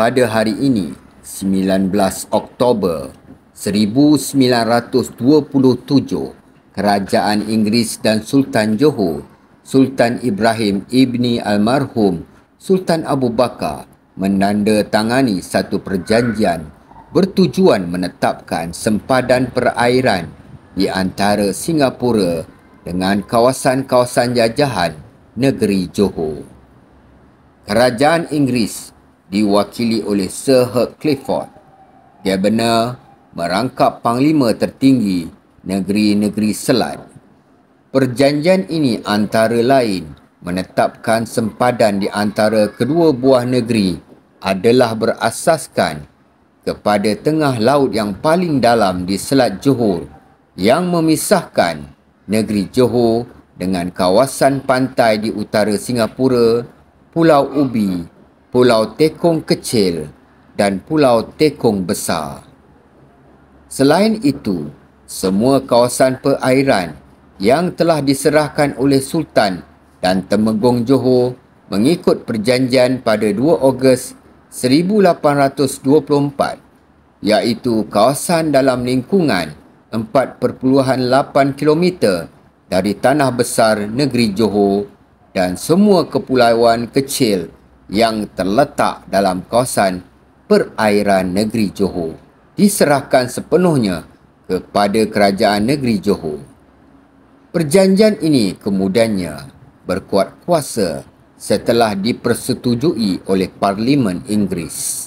pada hari ini 19 Oktober 1927 Kerajaan Inggeris dan Sultan Johor Sultan Ibrahim Ibni Almarhum Sultan Abu Bakar menandatangani satu perjanjian bertujuan menetapkan sempadan perairan di antara Singapura dengan kawasan-kawasan jajahan negeri Johor. Kerajaan Inggeris diwakili oleh Sir Herb Clifford, Gabenor merangkap Panglima Tertinggi Negeri-Negeri Selat. Perjanjian ini antara lain menetapkan sempadan di antara kedua buah negeri adalah berasaskan kepada tengah laut yang paling dalam di Selat Johor yang memisahkan negeri Johor dengan kawasan pantai di utara Singapura, Pulau Ubi Pulau Tekong Kecil dan Pulau Tekong Besar. Selain itu, semua kawasan perairan yang telah diserahkan oleh Sultan dan Temenggong Johor mengikut perjanjian pada 2 Ogos 1824 iaitu kawasan dalam lingkungan 4.8 km dari tanah besar negeri Johor dan semua kepulauan kecil yang terletak dalam kawasan perairan negeri Johor diserahkan sepenuhnya kepada kerajaan negeri Johor. Perjanjian ini kemudiannya berkuat kuasa setelah dipersetujui oleh Parlimen Inggeris.